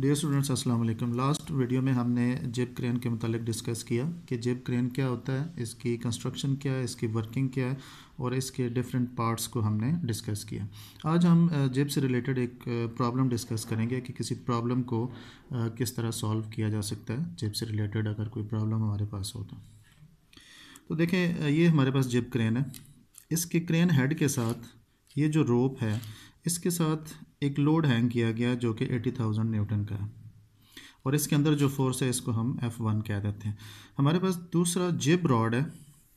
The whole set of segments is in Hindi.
डियर स्टूडेंट्स अस्सलाम वालेकुम लास्ट वीडियो में हमने जेब क्रेन के मतलब डिस्कस किया कि जेब क्रेन क्या होता है इसकी कंस्ट्रक्शन क्या है इसकी वर्किंग क्या है और इसके डिफरेंट पार्ट्स को हमने डिस्कस किया आज हम जेब से रिलेटेड एक प्रॉब्लम डिस्कस करेंगे कि किसी प्रॉब्लम को किस तरह सॉल्व किया जा सकता है जेब से रिलेटेड अगर कोई प्रॉब्लम हमारे पास हो तो, तो देखें ये हमारे पास जेब क्रेन है इसके क्रेन हेड के साथ ये जो रोप है इसके साथ एक लोड हैंग किया गया जो कि 80,000 न्यूटन का है और इसके अंदर जो फोर्स है इसको हम एफ़ वन कह देते हैं हमारे पास दूसरा जिब रॉड है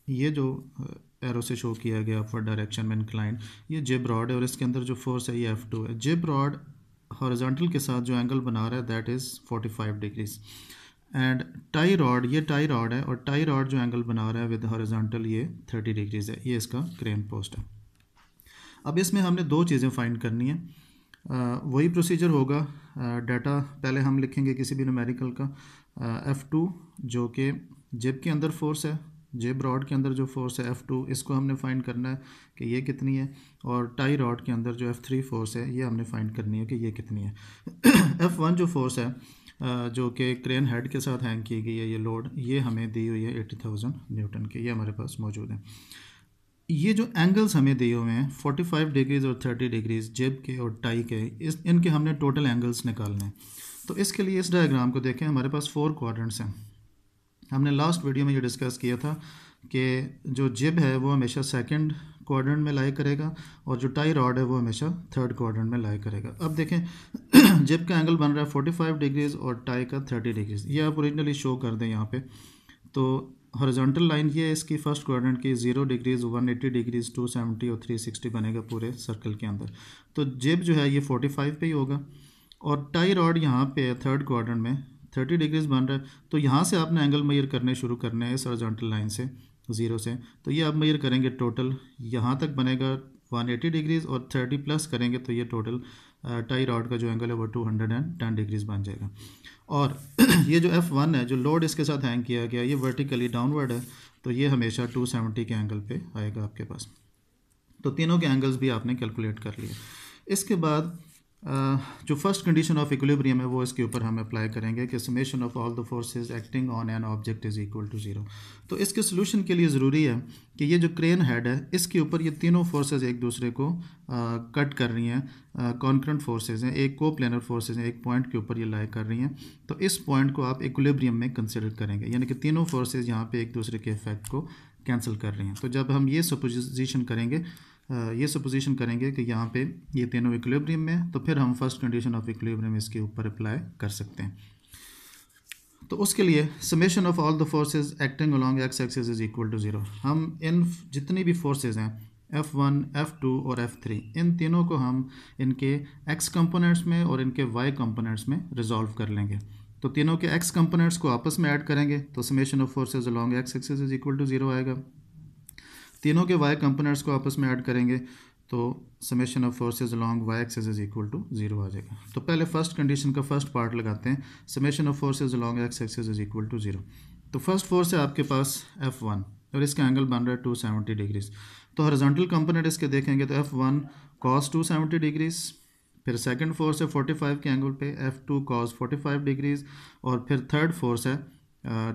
ये जो एरो से शो किया गया अपवर्ड डायरेक्शन में इंक्लाइन ये जिब रॉड है और इसके अंदर जो फोर्स है ये एफ़ टू है जिब रॉड हॉरिजॉन्टल के साथ जो एंगल बना रहा है that is five degrees and tie rod ये टाई रॉड है और टाई रॉड जो एंगल बना रहा है विद हॉरिजॉन्टल ये थर्टी डिग्रीज है ये इसका क्रेन पोस्ट है अब इसमें हमने दो चीज़ें फाइंड करनी है वही प्रोसीजर होगा डाटा पहले हम लिखेंगे किसी भी नमेरिकल का एफ़ टू जो कि जेब के अंदर फोर्स है जेब रॉड के अंदर जो फोर्स है एफ़ टू इसको हमने फाइंड करना है कि ये कितनी है और टाई रॉड के अंदर जो एफ़ थ्री फोर्स है ये हमने फाइंड करनी है कि ये कितनी है एफ़ वन जो फोर्स है जो कि क्रेन हेड के साथ हैंग की गई है ये लोड ये हमें दी हुई है एटी थाउजेंड न्यूटन की ये हमारे पास मौजूद है ये जो एंगल्स हमें दिए हुए हैं 45 डिग्रीज और 30 डिग्रीज जेब के और टाई के इस इनके हमने टोटल एंगल्स निकालने हैं तो इसके लिए इस डायग्राम को देखें हमारे पास फोर क्वाड्रेंट्स हैं हमने लास्ट वीडियो में ये डिस्कस किया था कि जो जिब है वो हमेशा सेकंड क्वाड्रेंट में लाई करेगा और जो टाई रॉड है वो हमेशा थर्ड क्वाड्रेंट में लाई करेगा अब देखें जिब का एंगल बन रहा है 45 डिग्रीज और टाई का 30 डिग्रीज ये आप ओरिजिनली शो कर दें यहाँ पे तो हॉरिजॉन्टल लाइन ये है इसकी फर्स्ट क्वाड्रेंट की zero degrees one eighty degrees two seventy और थ्री सिक्सटी बनेगा पूरे सर्कल के अंदर तो जेब जो है ये फोर्टी फाइव पे ही होगा और टाई रॉड यहाँ पे है थर्ड क्वाड्रेंट में थर्टी डिग्रीज बन रहा है तो यहाँ से आपने एंगल मेयर करने शुरू करने हैं इस हॉरिजॉन्टल लाइन से ज़ीरो से तो ये आप मेयर करेंगे टोटल यहाँ तक बनेगा वन एटी डिग्रीज और थर्टी प्लस करेंगे तो ये टोटल टाई रॉड का जो एंगल है वो two hundred and ten degrees बन जाएगा और ये जो एफ़ वन है जो लोड इसके साथ हैंग किया गया ये वर्टिकली डाउनवर्ड है तो ये हमेशा टू सेवेंटी के एंगल पे आएगा आपके पास तो तीनों के एंगल्स भी आपने कैलकुलेट कर लिए इसके बाद Uh, जो फर्स्ट कंडीशन ऑफ इक्विलिब्रियम है वो इसके ऊपर हम अप्लाई करेंगे कि summation of all the forces acting on an object is equal to zero तो इसके सोल्यूशन के लिए ज़रूरी है कि ये जो क्रेन हेड है इसके ऊपर ये तीनों फोर्सेस एक दूसरे को आ, uh, कट कर रही हैं कॉन्क्रंट uh, फोर्सेज हैं एक को प्लानर फोर्सेज हैं एक पॉइंट के ऊपर ये लाई कर रही हैं तो इस पॉइंट को आप इक्विलिब्रियम में कंसिडर करेंगे यानी कि तीनों फोर्सेज यहाँ पर एक दूसरे के इफेक्ट को कैंसिल कर रही हैं तो जब हम ये सपोजिशन करेंगे ये सपोजिशन करेंगे कि यहाँ पे ये तीनों इक्लेबरियम में तो फिर हम फर्स्ट कंडीशन ऑफ इक्लेबरियम इसके ऊपर अप्लाई कर सकते हैं तो उसके लिए summation of all the forces acting along x axes is equal to zero हम इन जितनी भी फोर्सेज हैं एफ़ वन एफ़ टू और एफ़ थ्री इन तीनों को हम इनके एक्स कंपोनेंट्स में और इनके वाई कंपोनेंट्स में रिजॉल्व कर लेंगे तो तीनों के एक्स कंपोनेंट्स को आपस में ऐड करेंगे तो summation of forces along x axes is equal to zero आएगा तीनों के वाई कंपोनेंट्स को आपस में ऐड करेंगे तो summation of forces along y axes is equal to zero आ जाएगा तो पहले फर्स्ट कंडीशन का फर्स्ट पार्ट लगाते हैं summation of forces along x axes is equal to zero तो फर्स्ट फोर्स है आपके पास एफ वन और इसका एंगल बन रहा है टू सेवेंटी डिग्रीज तो हॉरिजॉन्टल कंपोनेंट इसके देखेंगे तो F one cos two seventy degrees फिर सेकंड फोर्स है फोर्टी फाइव के एंगल पे F two cos forty five degrees और फिर थर्ड फोर्स है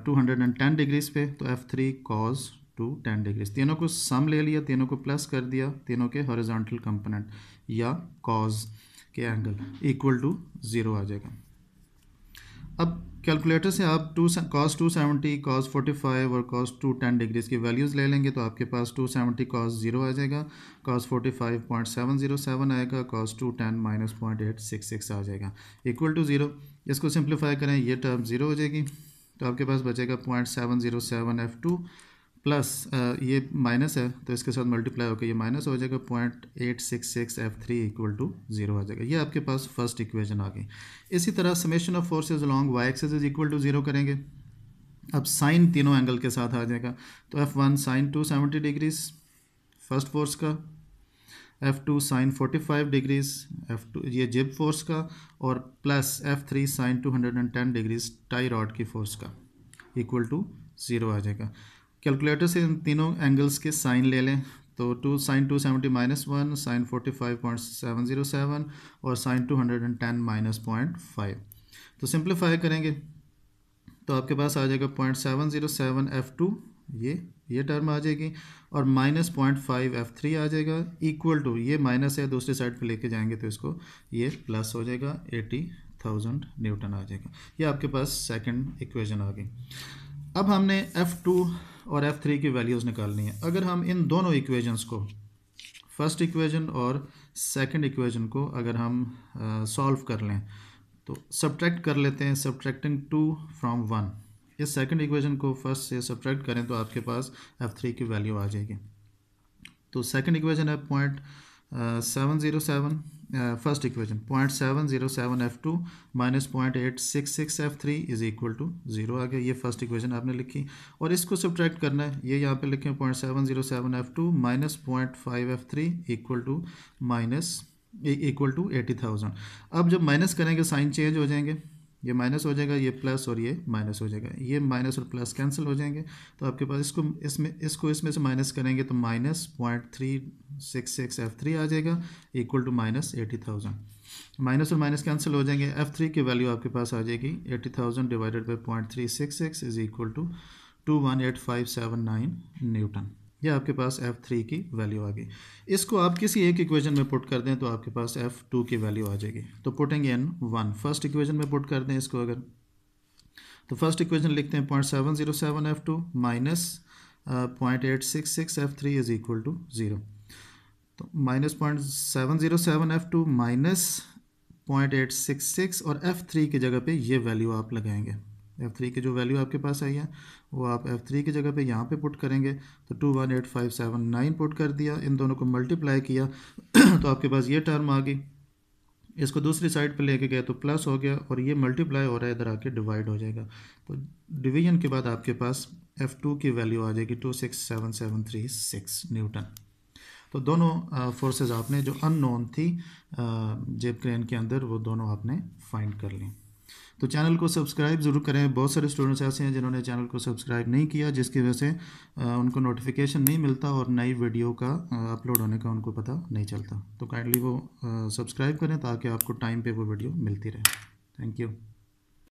two hundred and ten degrees पे तो F three cos two ten degrees तीनों को सम ले लिया तीनों को प्लस कर दिया तीनों के हॉरिजॉन्टल कंपोनेंट या कॉज के एंगल इक्वल टू ज़ीरो आ जाएगा अब कैलकुलेटर से आप two cos two seventy cos forty five और कॉस टू टेन डिग्रीज़ की वैल्यूज़ ले लेंगे तो आपके पास टू सेवेंटी कॉस ज़ीरो आ जाएगा cos forty five point seven zero seven आएगा cos two ten minus point eight six six आ जाएगा इक्वल टू ज़ीरो इसको सिंप्लीफाई करें ये टर्म ज़ीरो हो जाएगी तो आपके पास बचेगा point seven zero seven F two plus ये माइनस है तो इसके साथ मल्टीप्लाई होकर ये माइनस हो जाएगा point eight six six F three equal to zero आ जाएगा ये आपके पास फर्स्ट इक्वेशन आ गई इसी तरह summation of forces along y axes is equal to zero करेंगे अब साइन तीनों एंगल के साथ आ जाएगा तो F one sine two seventy degrees first force का F two sine forty five degrees F two ये जिप फोर्स का और plus F three sine two hundred and ten degrees tie rod की फोर्स का इक्वल टू ज़ीरो आ जाएगा कैलकुलेटर से इन तीनों एंगल्स के साइन ले लें तो two sine two seventy minus one sine forty five point seven zero seven और sine two hundred and ten minus point five तो सिंप्लीफाई करेंगे तो आपके पास आ जाएगा point seven zero seven F two ये ये टर्म आ जाएगी और minus point five F three आ जाएगा इक्वल टू ये माइनस है दूसरी साइड पे लेके जाएंगे तो इसको ये प्लस हो जाएगा एटी थाउजेंड न्यूटन आ जाएगा ये आपके पास सेकंड इक्वेशन आ गई अब हमने एफ़ टू और एफ़ थ्री की वैल्यूज़ निकालनी है अगर हम इन दोनों इक्वेजन्स को फर्स्ट इक्वेजन और सेकंड इक्वेजन को अगर हम सॉल्व कर लें तो सब्ट्रैक्ट कर लेते हैं सब्ट्रैक्टिंग टू फ्रॉम वन इस सेकंड इक्वेजन को फर्स्ट से सब्ट्रैक्ट करें तो आपके पास एफ़ थ्री की वैल्यू आ जाएगी तो सेकंड इक्वेजन है point seven zero seven first equation point seven zero seven F two minus point eight six six F three is equal to zero आ गया ये फर्स्ट इक्वेशन आपने लिखी और इसको सब्ट्रैक्ट करना है ये यहाँ पे लिखें point seven zero seven F two minus point five F three equal to minus equal to eighty thousand अब जब माइनस करेंगे साइन चेंज हो जाएंगे ये माइनस हो जाएगा ये प्लस और ये माइनस हो जाएगा ये माइनस और प्लस कैंसिल हो जाएंगे तो आपके पास इसको इसमें इसको इसमें से माइनस करेंगे तो minus point three six six F three आ जाएगा equal to minus eighty thousand minus और माइनस कैंसिल हो जाएंगे एफ थ्री की वैल्यू आपके पास आ जाएगी eighty thousand divided by point three six six is equal to two one eight five seven nine newton ये आपके पास एफ़ थ्री की वैल्यू आ गई इसको आप किसी एक इक्वेशन में पुट कर दें तो आपके पास एफ़ टू की वैल्यू आ जाएगी तो पुटेंगे एन वन फर्स्ट इक्वेशन में पुट कर दें इसको अगर तो फर्स्ट इक्वेशन लिखते हैं point seven zero seven F two minus point eight six six F three is equal to zero तो minus point seven zero seven F two minus point eight six six और एफ़ थ्री की जगह पे ये वैल्यू आप लगाएंगे एफ़ थ्री की जो वैल्यू आपके पास आई है वो आप एफ़ थ्री की जगह पे यहाँ पे पुट करेंगे तो two one eight five seven nine put कर दिया इन दोनों को मल्टीप्लाई किया तो आपके पास ये टर्म आ गई इसको दूसरी साइड पे लेके गए तो प्लस हो गया और ये मल्टीप्लाई हो रहा है इधर आके डिवाइड हो जाएगा तो डिवीजन के बाद आपके पास एफ़ टू की वैल्यू आ जाएगी two six seven seven three six newton तो दोनों फोर्सेज आपने जो अननोन थी जेब क्रेन के अंदर वो दोनों आपने फाइंड कर ली तो चैनल को सब्सक्राइब ज़रूर करें बहुत सारे स्टूडेंट्स ऐसे हैं जिन्होंने चैनल को सब्सक्राइब नहीं किया जिसकी वजह से उनको नोटिफिकेशन नहीं मिलता और नई वीडियो का अपलोड होने का उनको पता नहीं चलता तो काइंडली वो सब्सक्राइब करें ताकि आपको टाइम पर वो वीडियो मिलती रहे थैंक यू